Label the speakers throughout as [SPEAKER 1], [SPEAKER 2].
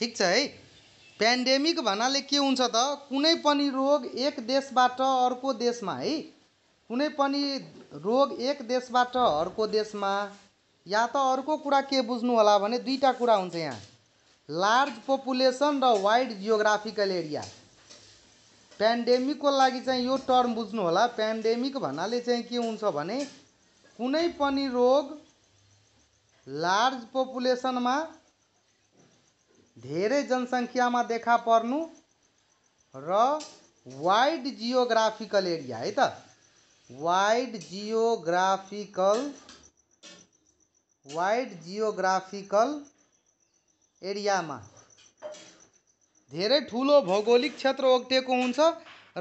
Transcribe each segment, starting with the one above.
[SPEAKER 1] ठिक छ है पेन्डेमिक भन्नाले के हुन्छ त कुनै पनि रोग एक देशबाट अर्को देशमा है कुनै पनि रोग एक देशबाट अर्को देशमा या त अर्को कुरा के बुझ्नु होला भने दुईवटा कुरा हुन्छ यहाँ लार्ज पपुलेसन र वाइड जियोग्राफिकल एरिया पेन्डेमिकको लागि चाहिँ यो टर्म बुझ्नु होला पेन्डेमिक भन्नाले चाहिँ के हुन्छ भने कुनै पनि रोग लार्ज पपुलेसनमा धेरै जनसङ्ख्यामा देखा पर्नु र वाइड जियोग्राफिकल एरिया है त वाइड जियोग्राफिकल वाइड जियोग्राफिकल एरियामा धेरै ठुलो भौगोलिक क्षेत्र ओगटेको हुन्छ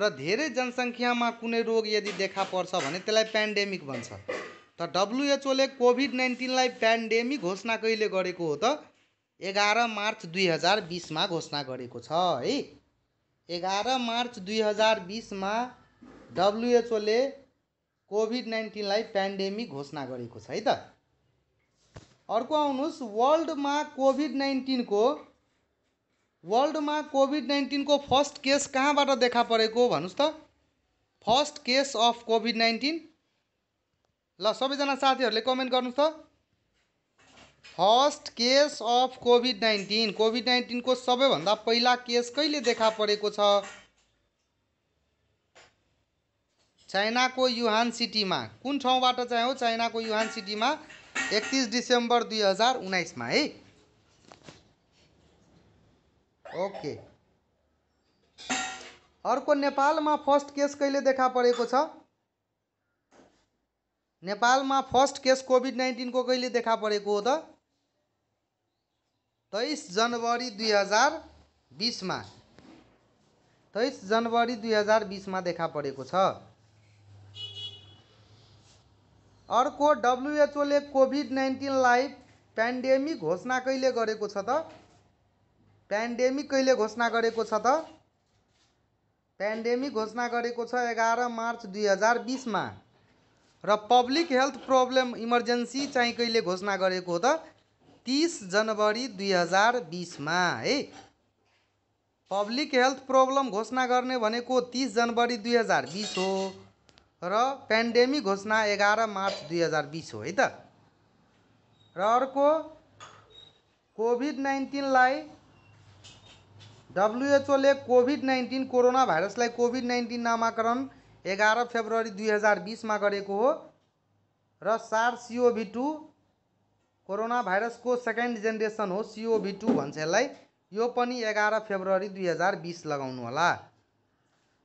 [SPEAKER 1] र धेरै जनसङ्ख्यामा कुनै रोग यदि देखा पर्छ भने त्यसलाई पेन्डेमिक भन्छ त डब्लुएचओले कोभिड नाइन्टिनलाई पेन्डेमिक घोषणा कहिले गरेको हो त एघार मार्च दुई हजार बिसमा घोषणा गरेको छ है एघार मार्च दुई हजार बिसमा डब्लुएचओले कोभिड नाइन्टिनलाई पेन्डेमिक घोषणा गरेको छ है त अर्को आउनुहोस् वर्ल्डमा कोभिड नाइन्टिनको वर्ल्डमा कोभिड नाइन्टिनको फर्स्ट केस कहाँबाट देखा परेको भन्नुहोस् त first case of covid nineteen ल सबैजना साथीहरूले कमेन्ट गर्नुहोस् त first case of covid nineteen covid नाइन्टिनको सबैभन्दा पहिला केस कहिले देखा परेको छ चाइनाको युहान सिटीमा कुन ठाउँबाट चाहिँ हो चाइनाको युहान सिटीमा एकतिस डिसेम्बर दुई हजार उन्नाइसमा है ओके अर्को नेपालमा फर्स्ट केस कहिले देखा परेको छ नेपालमा फर्स्ट केस कोभिड नाइन्टिनको कहिले देखा परेको हो त तेइस जनवरी दुई हजार बिसमा तेइस जनवरी दुई हजार बिसमा देखा परेको छ अर्को डब्लुएचओले कोभिड नाइन्टिनलाई पेन्डेमिक घोषणा कहिले गरेको छ त पेन्डेमिक कहिले घोषणा गरेको छ त पेन्डेमिक घोषणा गरेको छ एघार मार्च दुई हजार बिसमा र पब्लिक हेल्थ प्रब्लम इमर्जेन्सी चाहिँ कहिले घोषणा गरेको हो त तिस जनवरी दुई हजार बिसमा है पब्लिक हेल्थ प्रब्लम घोषणा गर्ने भनेको तिस जनवरी दुई हजार बिस हो र पेन्डेमिक घोषणा एघार मार्च दुई हजार बिस हो है त र अर्को कोभिड नाइन्टिनलाई डब्लुएचओले कोभिड नाइन्टिन कोरोना भाइरसलाई कोभिड नाइन्टिन नामाकरण एघार फेब्रुअरी दुई हजार बिसमा गरेको हो र सार सिओभी टू कोरोना भाइरसको सेकेन्ड जेनेरेसन हो सिओभी टू भन्छ यसलाई यो पनि एघार फेब्रुअरी दुई हजार बिस लगाउनु होला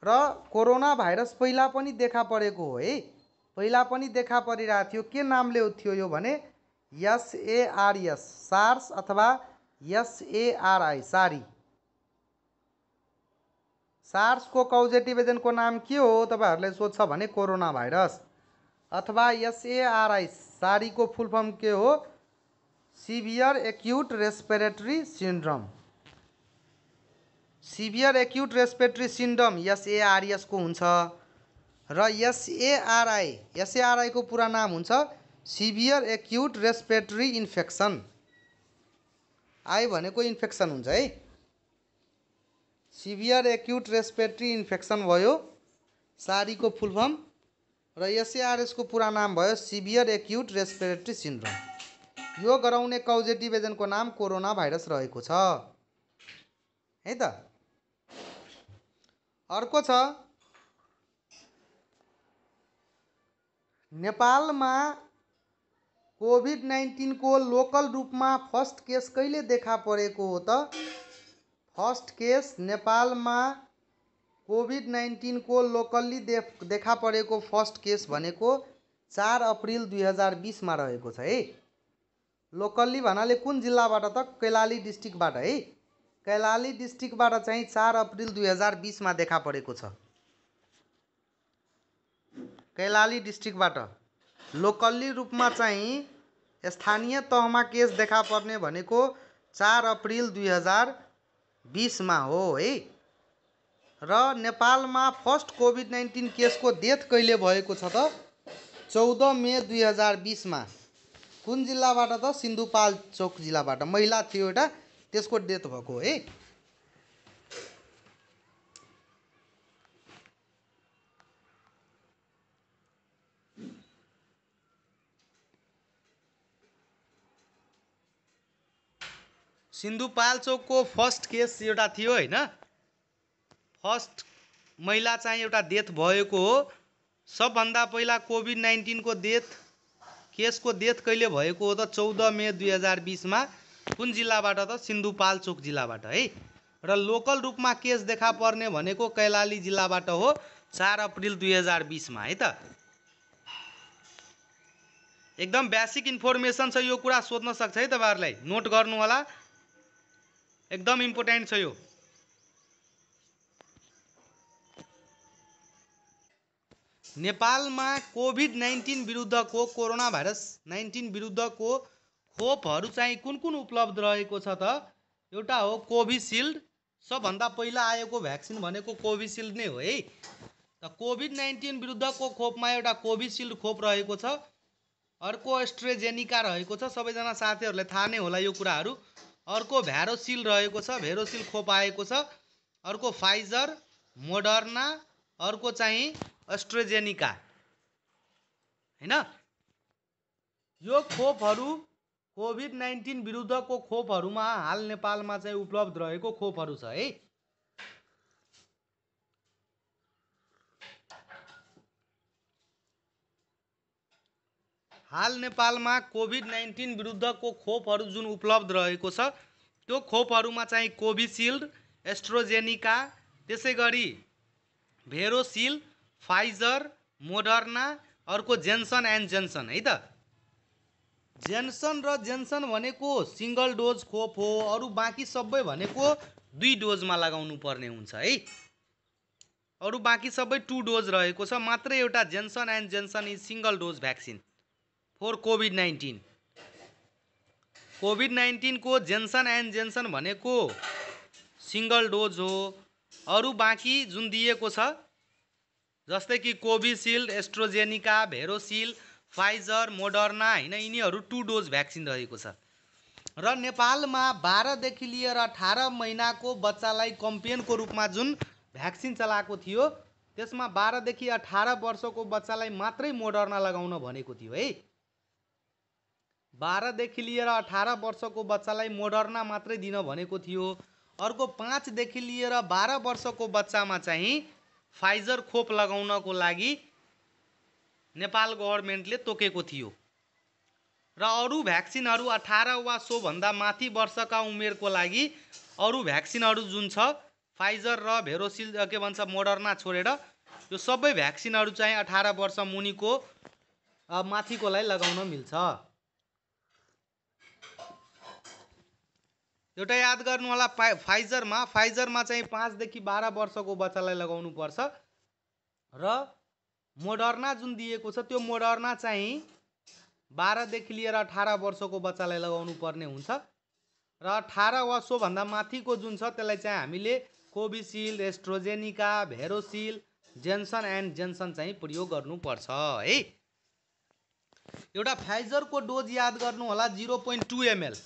[SPEAKER 1] र कोरोना भाइरस पहिला पनि देखा परेको हो है पहिला पनि देखा परिरहेको थियो के नामले थियो यो भने एसएआरएस सार्स अथवा एसएआरआई सारी सार्सको कौजेटिभ एजेन्टको नाम के हो तपाईँहरूले सोध्छ भने कोरोना भाइरस अथवा एसएआरआई सारीको फुल फर्म के हो severe acute respiratory syndrome severe acute respiratory syndrome एसएआरएसको हुन्छ र एसएआरआई एसएआरआईको पुरा नाम हुन्छ severe acute respiratory infection I भनेको इन्फेक्सन हुन्छ है सिभियर एक्युट रेस्पिरेटरी इन्फेक्सन भयो सारीको फुल फर्म र एसएआरएसको पुरा नाम भयो सिभियर एक्युट रेस्पिरेटरी सिन्ड्रोम यो गराउने कौजेटिभ एजेन्टको नाम कोरोना भाइरस रहेको छ है त अर्को छ नेपालमा कोभिड नाइन्टिनको लोकल रूपमा फर्स्ट केस कहिले देखा परेको हो त फर्स्ट केस नेपालमा कोभिड नाइन्टिनको लोकल्ली देख देखा परेको फर्स्ट केस भनेको चार अप्रिल दुई हजार बिसमा रहेको छ है लोकल्ली भन्नाले कुन जिल्लाबाट त कैलाली डिस्ट्रिक्टबाट है कैलाली डिस्ट्रिक्टबाट चाहिँ चार अप्रिल दुई हजार बिसमा देखा परेको छ कैलाली डिस्ट्रिक्टबाट लोकल्ली रूपमा चाहिँ स्थानीय तहमा केस देखा पर्ने भनेको चार अप्रिल दुई हजार बिसमा हो है र नेपालमा फर्स्ट कोभिड नाइन्टिन केसको डेथ कहिले भएको छ त चौध मे दुई हजार बिसमा कुन जिल्लाबाट त सिन्धुपाल्चोक जिल्लाबाट महिला थियो एउटा त्यसको डेथ भएको है सिन्धुपाल्चोकको फर्स्ट केस एउटा थियो होइन फर्स्ट महिला चाहिँ एउटा डेथ भएको हो सबभन्दा पहिला कोभिड नाइन्टिनको डेथ केसको डेथ कहिले भएको हो त चौध मे दुई हजार बिसमा कुन जिल्लाबाट त सिन्धुपाल्चोक जिल्लाबाट है र लोकल रूपमा केस देखा पर्ने भनेको कैलाली जिल्लाबाट हो चार अप्रिल दुई हजार बिसमा है त एकदम बेसिक इन्फर्मेसन छ यो कुरा सोध्न सक्छ है तपाईँहरूलाई नोट गर्नु होला एकदम इम्पोर्टेन्ट छ यो नेपालमा कोभिड नाइन्टिन विरुद्धको कोरोना भाइरस नाइन्टिन विरुद्धको खोपहरू चाहिँ कुन कुन उपलब्ध रहेको छ त एउटा हो कोभिसिल्ड सबभन्दा पहिला आएको भ्याक्सिन भनेको कोभिसिल्ड नै हो है त कोभिड नाइन्टिन विरुद्धको खोपमा एउटा कोभिसिल्ड खोप रहेको छ अर्को एस्ट्रेजेनिका रहेको छ सबैजना साथीहरूलाई थाहा नै होला यो कुराहरू अर्को भ्यारोसिल रहेको छ भेरोसिल खोप आएको छ अर्को फाइजर मोडर्ना अर्को चाहिँ अस्ट्रोजेनिका होइन यो खोपहरू कोभिड नाइन्टिन विरुद्धको खोपहरूमा हाल नेपालमा चाहिँ उपलब्ध रहेको खोपहरू छ है हाल नेपालमा कोभिड नाइन्टिन विरुद्धको खोपहरू जुन उपलब्ध रहेको छ त्यो खोपहरूमा चाहिँ कोभिसिल्ड एस्ट्रोजेनिका त्यसै गरी भेरोसिल फाइजर मोडर्ना अर्को जेन्सन एन्ड जेन्सन है त जेन्सन र जेन्सन भनेको सिङ्गल डोज खोप हो अरू बाँकी सबै भनेको दुई डोजमा लगाउनु पर्ने हुन्छ है अरू बाँकी सबै टु डोज रहेको छ मात्रै एउटा Janssen and Janssen is single dose vaccine for covid nineteen covid नाइन्टिनको जेन्सन एन्ड जेन्सन भनेको सिङ्गल डोज हो अरू बाँकी जुन दिएको छ जस्तै कि Covishield AstraZeneca Verocell Pfizer Moderna होइन यिनीहरू टु डोज भ्याक्सिन रहेको छ र नेपालमा बाह्रदेखि लिएर अठार महिनाको बच्चालाई कम्पेनको रूपमा जुन भ्याक्सिन चलाएको थियो त्यसमा बाह्रदेखि अठार वर्षको बच्चालाई मात्रै मोडर्ना लगाउन भनेको थियो है बाह्रदेखि लिएर अठार वर्षको बच्चालाई मोडर्ना मात्रै दिन भनेको थियो अर्को पाँचदेखि लिएर बाह्र वर्षको बच्चामा चाहिँ फाइजर खोप लगाउनको लागि नेपाल गभर्मेन्टले तोकेको थियो र अरू भ्याक्सिनहरू अठार वा सोभन्दा माथि वर्षका उमेरको लागि अरू भ्याक्सिनहरू जुन छ फाइजर र भेरोसिल के भन्छ मोडर्ना छोडेर यो सबै भ्याक्सिनहरू चाहिँ अठार वर्ष मुनिको माथिकोलाई लगाउन मिल्छ एउटा याद गर्नु होला फाइजरमा फाइजरमा चाहिँ पाँचदेखि बाह्र वर्षको बच्चालाई लगाउनु पर्छ र मोडर्ना जुन दिएको छ त्यो मोडर्ना चाहिँ बाह्रदेखि लिएर अठार वर्षको बच्चालाई लगाउनु पर्ने हुन्छ र अठार वा सोभन्दा माथिको जुन छ त्यसलाई चाहिँ हामीले Covishield AstraZeneca Verocell Janssen and Janssen चाहिँ प्रयोग गर्नुपर्छ है एउटा फाइजरको डोज याद गर्नु होला जिरो पोइन्ट टू एमएल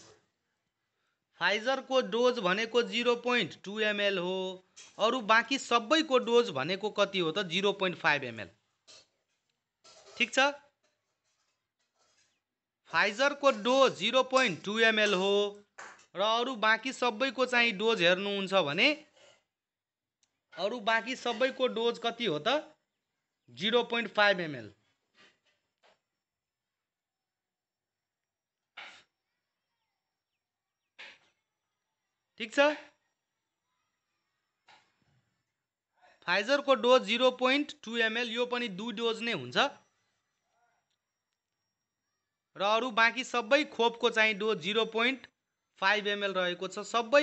[SPEAKER 1] फाइजरको डोज भनेको जिरो पोइन्ट टु एमएल हो अरू बाँकी सबैको डोज भनेको कति हो त जिरो पोइन्ट फाइभ एमएल ठिक छ फाइजरको dose zero point two ML हो र अरू बाँकी सबैको चाहिँ डोज हेर्नुहुन्छ भने अरू बाँकी सबैको डोज कति हो त जिरो पोइन्ट फाइभ एमएल ठिक छ फाइजरको dose zero point two ML यो पनि दुई डोज नै हुन्छ र अरू बाँकी सबै खोपको चाहिँ dose zero point five ML रहेको छ सबै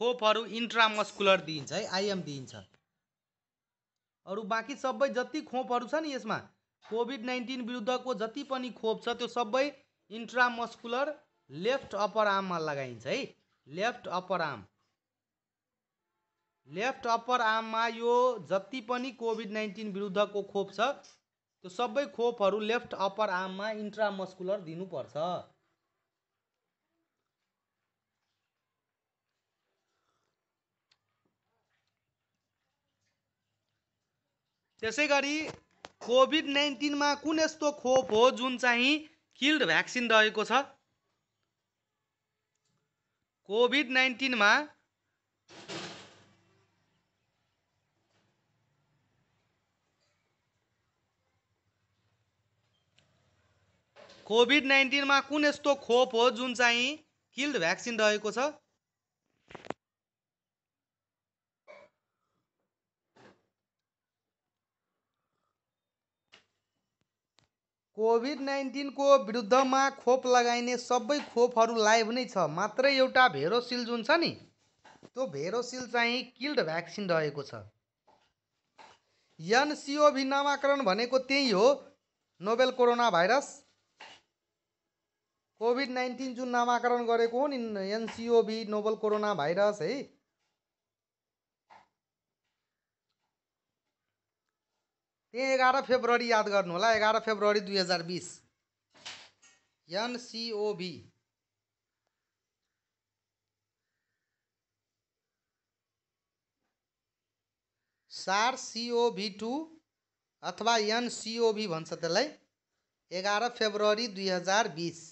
[SPEAKER 1] खोपहरू इन्ट्रामस्कुलर दिइन्छ है आइएम दिइन्छ अरू बाँकी सबै जति खोपहरू छ नि यसमा कोभिड नाइन्टिन विरुद्धको जति पनि खोप छ त्यो सबै इन्ट्रामस्कुलर लेफ्ट अप्पर आर्ममा लगाइन्छ है left upper arm left upper आर्ममा यो जति पनि कोभिड नाइन्टिन विरुद्धको खोप छ त्यो सबै खोपहरू लेफ्ट अप्पर आर्ममा इन्ट्रामस्कुलर दिनुपर्छ त्यसै गरी कोभिड नाइन्टिनमा कुन यस्तो खोप हो जुन चाहिँ किल्ड भ्याक्सिन रहेको छ कोभिड नाइन्टिनमा कोभिड नाइन्टिनमा कुन यस्तो खोप हो जुन चाहिँ किल्ड भ्याक्सिन रहेको छ कोभिड नाइन्टिनको विरुद्धमा खोप लगाइने सबै खोपहरू लाइभ नै छ मात्रै एउटा भेरोसिल जुन छ नि त्यो भेरोसिल चाहिँ किल्ड भ्याक्सिन रहेको छ एनसिओभी नामाकरण भनेको त्यही हो novel corona virus covid nineteen जुन नामाकरण गरेको हो नि एनसिओभी नोबेल कोरोना भाइरस है त्यही एघार फेब्रुअरी याद गर्नु होला एघार फेब्रुअरी दुई हजार बिस एनसिओभी सार सिओभी टू अथवा एनसिओभी भन्छ त्यसलाई एघार फेब्रुअरी दुई हजार बिस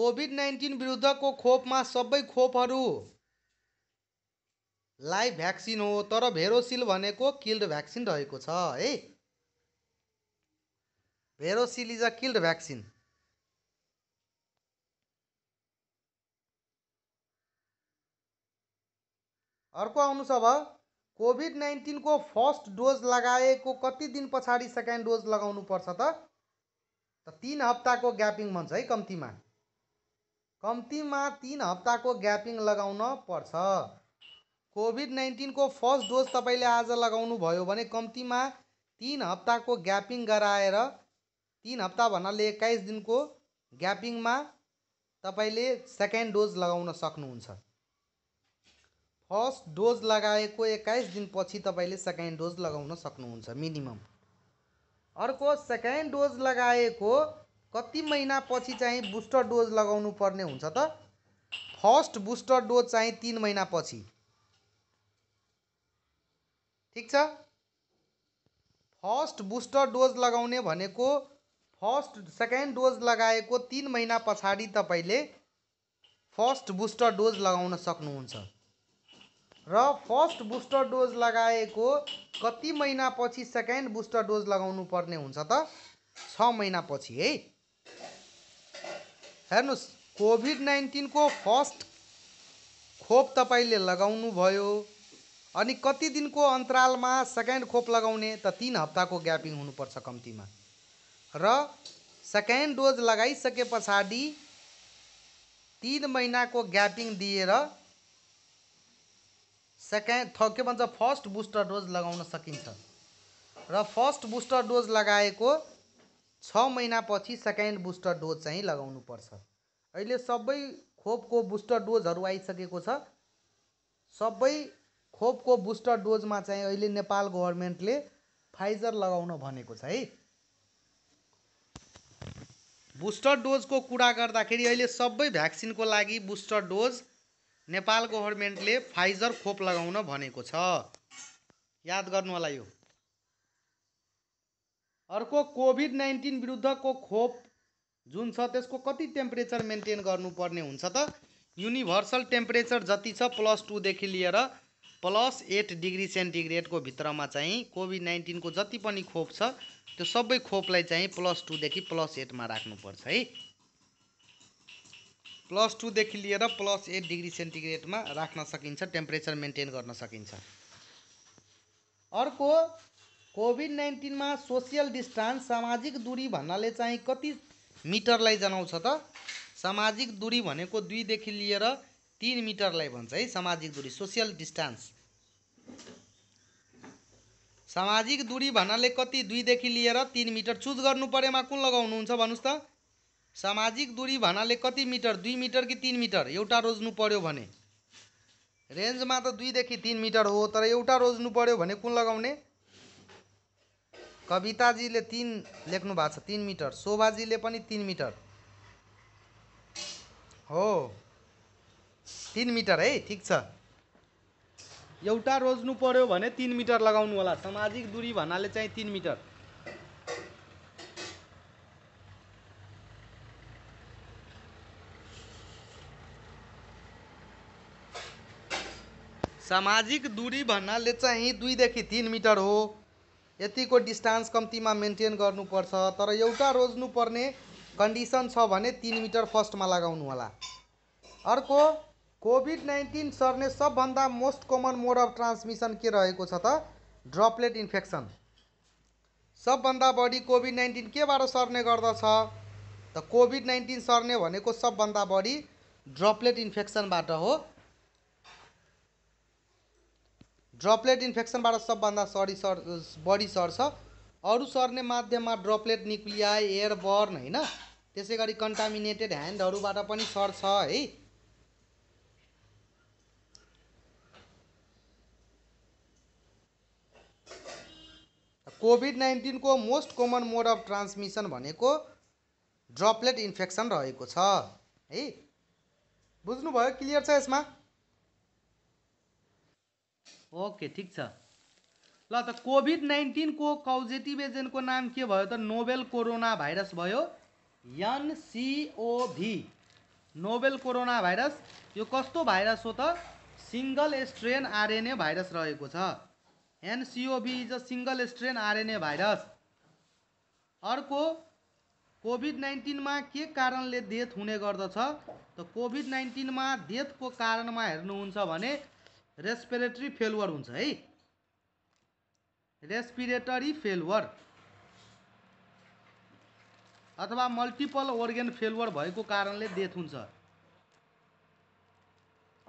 [SPEAKER 1] कोभिड नाइन्टिन विरुद्धको खोपमा सबै खोपहरू लाइभ भ्याक्सिन हो तर भेरोसिल भनेको किल्ड भ्याक्सिन रहेको छ है Verocell is a killed vaccine अर्को छ अब कोभिड नाइन्टिनको फर्स्ट डोज लगाएको कति दिन पछाडि सेकेन्ड डोज लगाउनु पर्छ त तिन हप्ताको ग्यापिङ भन्छ है कम्तीमा कम्तीमा तिन हप्ताको ग्यापिङ लगाउन पर्छ कोभिड नाइन्टिनको फर्स्ट डोज तपाईँले आज लगाउनुभयो भने कम्तीमा तिन हप्ताको ग्यापिङ गराएर तिन हप्ता भन्नाले एक्काइस दिनको ग्यापिङमा तपाईँले सेकेन्ड डोज लगाउन सक्नुहुन्छ फर्स्ट डोज लगाएको एक्काइस दिनपछि तपाईँले सेकेन्ड डोज लगाउन सक्नुहुन्छ मिनिमम अर्को सेकेन्ड डोज लगाएको कति महिनापछि चाहिँ बुस्टर डोज लगाउनु पर्ने हुन्छ त फर्स्ट बुस्टर डोज चाहिँ तिन महिनापछि ठिक छ फर्स्ट बुस्टर डोज लगाउने भनेको फर्स्ट सेकेन्ड डोज लगाएको तिन महिना पछाडि तपाईँले फर्स्ट बुस्टर डोज लगाउन सक्नुहुन्छ र फर्स्ट बुस्टर डोज लगाएको कति महिनापछि सेकेन्ड बुस्टर डोज लगाउनु पर्ने हुन्छ त छ महिनापछि है हेर्नुहोस् कोभिड नाइन्टिनको फर्स्ट खोप तपाईँले लगाउनु भयो अनि कति दिनको अन्तरालमा सेकेन्ड खोप लगाउने त तिन हप्ताको ग्यापिङ हुनुपर्छ कम्तीमा र सेकेन्ड डोज लगाइसके पछाडि तिन महिनाको ग्यापिङ दिएर सेकेन्ड थ के भन्छ फर्स्ट बुस्टर डोज लगाउन सकिन्छ र फर्स्ट बुस्टर डोज लगाएको छ महिनापछि सेकेन्ड बुस्टर डोज चाहिँ लगाउनुपर्छ अहिले सबै खोपको बुस्टर डोजहरू आइसकेको छ सबै खोपको बुस्टर डोजमा चाहिँ अहिले नेपाल गभर्मेन्टले फाइजर लगाउन भनेको छ है बुस्टर डोजको कुरा गर्दाखेरि अहिले सबै भ्याक्सिनको लागि बुस्टर डोज नेपाल गभर्मेन्टले फाइजर खोप लगाउन भनेको छ याद गर्नु होला यो अर्को कोभिड नाइन्टिन विरुद्धको खोप जुन छ त्यसको कति टेम्परेचर मेन्टेन गर्नुपर्ने हुन्छ त युनिभर्सल टेम्परेचर जति छ प्लस टूदेखि लिएर प्लस एट डिग्री सेन्टिग्रेडको भित्रमा चाहिँ कोभिड नाइन्टिनको जति पनि खोप छ त्यो सबै खोपलाई चाहिँ प्लस टूदेखि प्लस एटमा राख्नुपर्छ है प्लस टूदेखि लिएर प्लस एट डिग्री सेन्टिग्रेडमा राख्न सकिन्छ टेम्परेचर मेन्टेन गर्न सकिन्छ अर्को कोभिड नाइन्टिनमा सोसियल डिस्टान्स सामाजिक दूरी भन्नाले चाहिँ कति मिटरलाई जनाउँछ त सामाजिक दूरी भनेको दुईदेखि लिएर तिन मिटरलाई भन्छ है सामाजिक दूरी सोसियल डिस्टान्स सामाजिक दूरी भन्नाले कति दुईदेखि लिएर तिन मिटर चुज गर्नु परेमा कुन लगाउनुहुन्छ भन्नुहोस् त सामाजिक दूरी भन्नाले कति मिटर दुई मिटर कि तिन मिटर एउटा रोज्नु पर्यो भने रेन्जमा त दुईदेखि तिन मिटर हो तर एउटा रोज्नु पर्यो भने कुन लगाउने कविताजीले तिन लेख्नु भएको छ तिन मिटर शोभाजीले पनि तिन मिटर हो तिन मिटर है ठिक छ एउटा रोज्नु पऱ्यो भने तिन मिटर लगाउनु होला सामाजिक दूरी भन्नाले चाहिँ तिन मिटर सामाजिक दूरी भन्नाले चाहिँ दुईदेखि तिन मिटर हो यतिको डिस्टान्स कम्तीमा मेन्टेन गर्नुपर्छ तर एउटा रोज्नुपर्ने कन्डिसन छ भने तिन मिटर फर्स्टमा लगाउनु होला अर्को कोभिड नाइन्टिन सर्ने सबभन्दा most common mode of transmission के रहेको छ त ड्रपलेट इन्फेक्सन सबभन्दा बढी कोभिड नाइन्टिन केबाट सर्ने गर्दछ त कोभिड नाइन्टिन सर्ने भनेको सबभन्दा बढी ड्रपलेट इन्फेक्सनबाट हो ड्रपलेट इन्फेक्सनबाट सबभन्दा सरी सर बढी सर्छ अरू सर्ने माध्यममा ड्रपलेट निक्लिया एयरबर्न होइन त्यसै गरी कन्टामिनेटेड ह्यान्डहरूबाट पनि सर्छ है कोभिड नाइन्टिनको most common mode of transmission भनेको ड्रपलेट इन्फेक्सन रहेको छ है बुझ्नुभयो क्लियर छ यसमा ओके ठिक छ ल त कोभिड नाइन्टिनको कौजेटिभ एजेन्टको नाम के भयो त नोबेल कोरोना भाइरस भयो एनसिओभी नोबेल कोरोना भाइरस यो कस्तो भाइरस हो त सिङ्गल स्ट्रेन आरएनए भाइरस रहेको छ nCoV is a single strain RNA virus अर्को कोभिड नाइन्टिनमा के कारणले डेथ हुने गर्दछ त कोभिड नाइन्टिनमा डेथको कारणमा हेर्नुहुन्छ भने रेस्पिरेटरी फेलवर हुन्छ है रेस्पिरेटरी फेलवर अथवा मल्टिपल ओर्गेन फेलवर भएको कारणले डेथ हुन्छ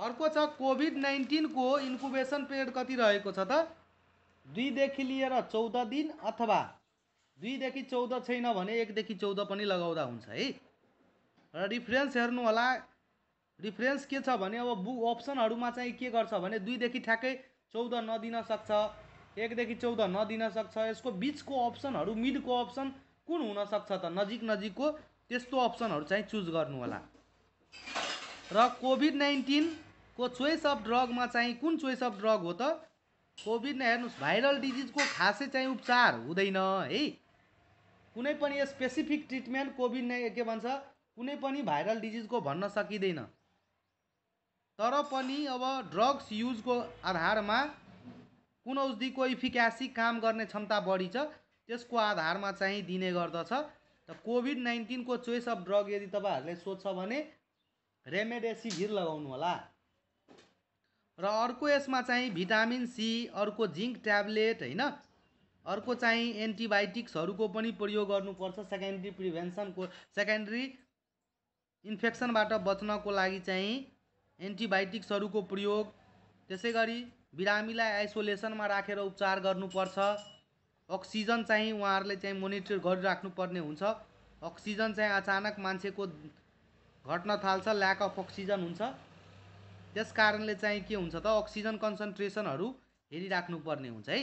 [SPEAKER 1] अर्को छ कोभिड नाइन्टिनको इन्कुबेसन पिरियड कति रहेको छ त दुईदेखि लिएर चौध दिन अथवा दुईदेखि चौध छैन भने एकदेखि चौध पनि लगाउँदा हुन्छ है र रिफरेन्स हेर्नुहोला रिफरेन्स के छ भने अब बु अप्सनहरूमा चाहिँ के गर्छ भने दुईदेखि ठ्याक्कै चौध नदिन सक्छ एकदेखि चौध नदिन सक्छ यसको बिचको अप्सनहरू मिडको अप्सन कुन हुनसक्छ त नजिक नजिकको त्यस्तो अप्सनहरू चाहिँ चुज गर्नुहोला र कोभिड नाइन्टिनको चोइस अफ ड्रगमा चाहिँ कुन चोइस अफ ड्रग हो त कोभिड हेर्नुहोस् भाइरल डिजिजको खासै चाहिँ उपचार हुँदैन है कुनै पनि स्पेसिफिक ट्रिटमेन्ट कोभिड नै के भन्छ कुनै पनि भाइरल डिजिजको भन्न सकिँदैन तर पनि अब ड्रग्स युजको आधारमा कुन औषधिको इफिक्यासी काम गर्ने क्षमता बढी छ त्यसको आधारमा चाहिँ दिने गर्दछ त कोभिड नाइन्टिनको चोइस अफ ड्रग यदि तपाईँहरूले सोध्छ भने रेमेडेसिभिर लगाउनु होला र अर्को यसमा चाहिँ भिटामिन सी अर्को जिङ्क ट्याब्लेट होइन अर्को चाहिँ एन्टिबायोटिक्सहरूको पनि प्रयोग गर्नुपर्छ सेकेन्ड्री प्रिभेन्सनको सेकेन्ड्री इन्फेक्सनबाट बच्नको लागि चाहिँ एन्टिबायोटिक्सहरूको प्रयोग त्यसै गरी बिरामीलाई आइसोलेसनमा राखेर उपचार गर्नुपर्छ अक्सिजन चाहिँ उहाँहरूले चाहिँ मोनिटर गरिराख्नुपर्ने हुन्छ अक्सिजन चाहिँ अचानक मान्छेको घट्न थाल्छ ल्याक अफ अक्सिजन हुन्छ त्यस कारणले चाहिँ के हुन्छ त अक्सिजन कन्सन्ट्रेसनहरू हेरिराख्नुपर्ने हुन्छ है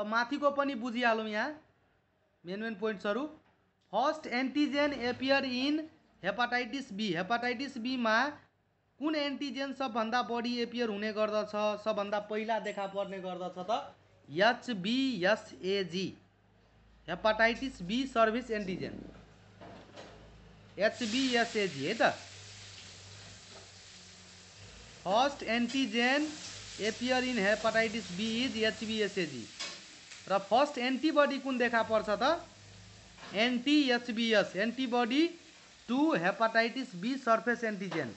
[SPEAKER 1] अब माथिको पनि बुझिहालौँ यहाँ मेन मेन पोइन्ट्सहरू first antigen appear in hepatitis B hepatitis बीमा कुन एन्टिजेन सबभन्दा बढी एपियर हुने गर्दछ सबभन्दा पहिला देखा पर्ने गर्दछ त एचबिएसएजी हेपाटाइटिस बी सर्भिस एन्टिजेन एच ये था first antigen appear in hepatitis B is एच र फर्स्ट एंटीबॉडी कुन देखा पर्छ त anti HBs antibody to hepatitis B surface antigen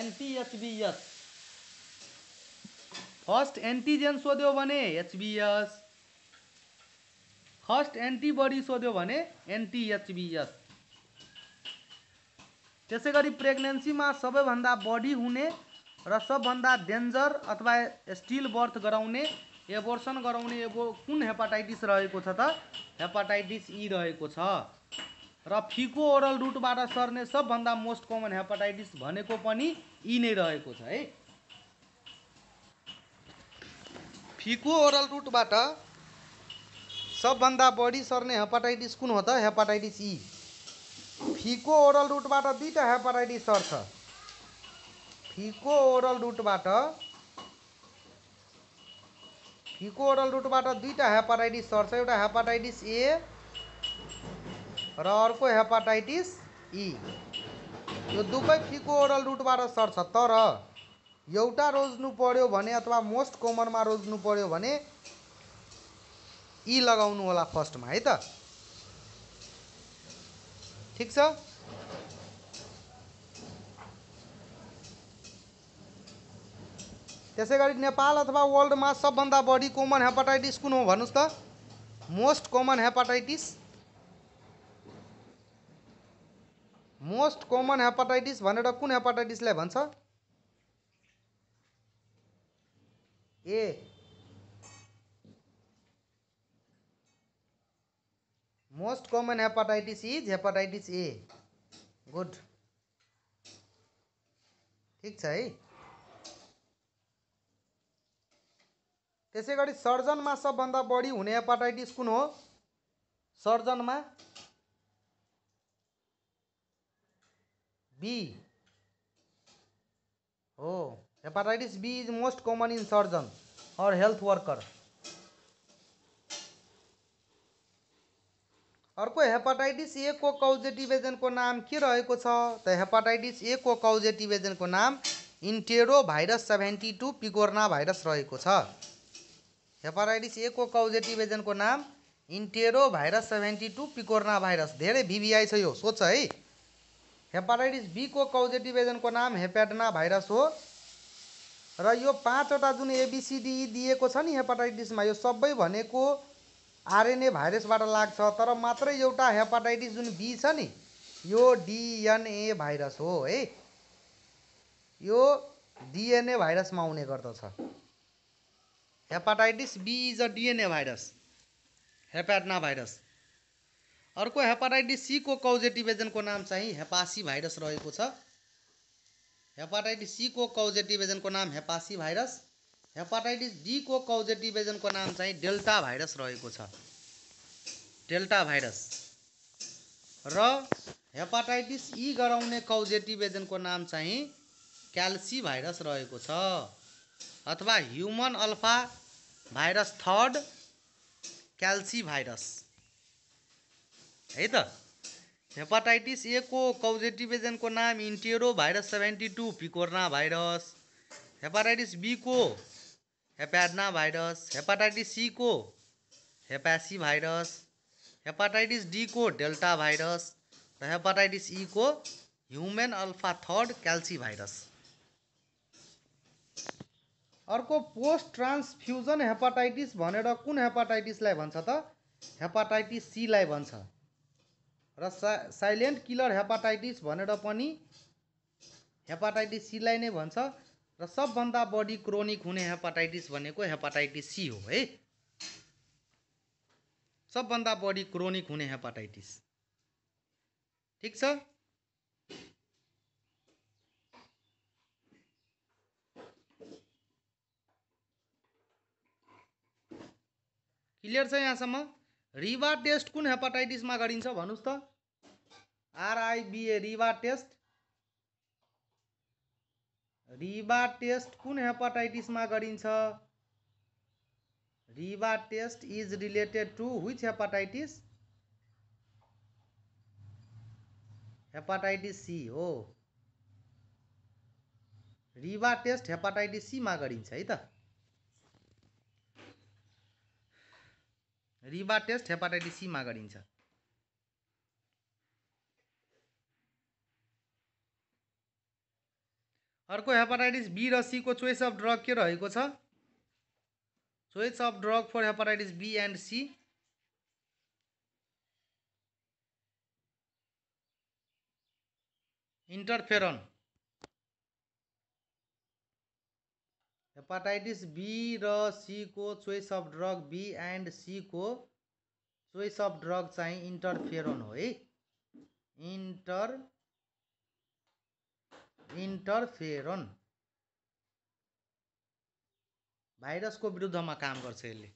[SPEAKER 1] anti HBs first antigen सोध्यो भने एचबिएस फर्स्ट एन्टिबडी सोध्यो भने एन्टिएचबिएस त्यसै गरी प्रेग्नेन्सीमा सबैभन्दा बढी हुने र सबभन्दा डेन्जर अथवा स्टिल बर्थ गराउने एबोर्सन गराउने एबो कुन हेपाटाइटिस रहेको छ त हेपाटाइटिस ई रहेको छ र फिको ओरल रुटबाट सर्ने सबभन्दा मोस्ट कमन हेपाटाइटिस भनेको पनि यी नै रहेको छ है फिको ओरल रुटबाट सबभन्दा बढी सर्ने हेपाटाइटिस कुन हो त हेपाटाइटिस ई फिको ओरल रुटबाट दुईवटा हेपाटाइटिस सर्छ फिको ओरल रुटबाट फिको ओरल रुटबाट दुईवटा हेपाटाइटिस सर्छ एउटा हेपाटाइटिस ए र अर्को हेपाटाइटिस ई यो दुवै फिको ओरल रुटबाट सर्छ तर एउटा रोज्नु पर्यो भने अथवा मोस्ट कमनमा रोज्नु पर्यो भने ई लगाउनु होला फर्स्टमा है त ठिक छ त्यसै गरी नेपाल अथवा वर्ल्डमा सबभन्दा बढी कोमन हेपाटाइटिस कुन हो भन्नुहोस् त most common hepatitis most common hepatitis भनेर कुन हेपाटाइटिसलाई भन्छ ए most common hepatitis is hepatitis A good ठीक छ है त्यसै गरी सर्जनमा सबभन्दा बढी हुने हेपाटाइटिस कुन हो सर्जनमा बी हो hepatitis B is most common in surgeon or health worker अर्को हेपाटाइटिस ए को एजेन्टको नाम के रहेको छ त हेपाटाइटिस ए को एजेन्टको नाम entero virus seventy two picorna virus रहेको छ हेपाटाइटिस ए को एजेन्टको नाम entero virus seventy two picorna virus धेरै भिभिआई छ यो सोध्छ है हेपाटाइटिस बीको एजेन्टको नाम हेपेडना भाइरस हो र यो पाँचवटा जुन एबिसिडी e दिएको छ नि हेपाटाइटिसमा यो सबै भनेको आरएनए भाइरसबाट लाग्छ तर मात्रै एउटा हेपाटाइटिस जुन बी छ नि यो डिएनए भाइरस हो है यो डिएनए भाइरसमा आउने गर्दछ hepatitis B is a DNA virus hepadna virus अर्को हेपाटाइटिस सीको कौजेटिभ एजेन्टको नाम चाहिँ हेपासी भाइरस रहेको छ हेपाटाइटिस सीको कौजेटिभ एजेन्टको नाम हेपासी भाइरस हेपाटाइटिस बीको कौजेटिभ एजेन्टको नाम चाहिँ डेल्टा भाइरस रहेको छ डेल्टा भाइरस र हेपाटाइटिस ई गराउने कौजेटिभ एजेन्टको नाम चाहिँ क्याल्सी भाइरस रहेको छ अथवा human alpha virus third calci virus है त हेपाटाइटिस ए को कौजेटिभ एजेन्टको नाम entero virus seventy two picorna virus hepatitis बीको हेपाडना भाइरस हेपाटाइटिस सीको हेपासी भाइरस हेपाटाइटिस डीको डेल्टा भाइरस र हेपाटाइटिस ईको human alpha third calci virus अर्को पोस्ट ट्रान्सफ्युजन हेपाटाइटिस भनेर कुन हेपाटाइटिसलाई भन्छ त हेपाटाइटिस सीलाई भन्छ र साइलेन्ट किलर हेपाटाइटिस भनेर पनि हेपाटाइटिस सीलाई नै भन्छ र सबभन्दा बढी क्रोनिक हुने हेपाटाइटिस भनेको हेपाटाइटिस सी हो है सबभन्दा बढी क्रोनिक हुने हेपाटाइटिस ठिक छ क्लियर छ यहाँसम्म रिवा टेस्ट कुन हेपाटाइटिसमा गरिन्छ भन्नुहोस् त RIBA RIBA test RIBA test कुन हेपाटाइटिसमा गरिन्छ RIBA test is related to which hepatitis hepatitis C हो रिबा टेस्ट हेपाटाइटिस सीमा गरिन्छ है त रिबा टेस्ट हेपाटाइटिस सीमा गरिन्छ अर्को हेपाटाइटिस बी र सीको चोइस अफ ड्रग के रहेको छ choice of drug for hepatitis B and C interferon hepatitis B र सीको choice of drug B and सीको चोइस अफ ड्रग चाहिँ इन्टरफेरन हो है इन्टर इन्टरफेरन भाइरसको विरुद्धमा काम गर्छ यसले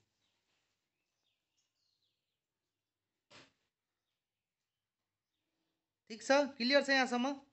[SPEAKER 1] ठिक छ क्लियर छ यहाँसम्म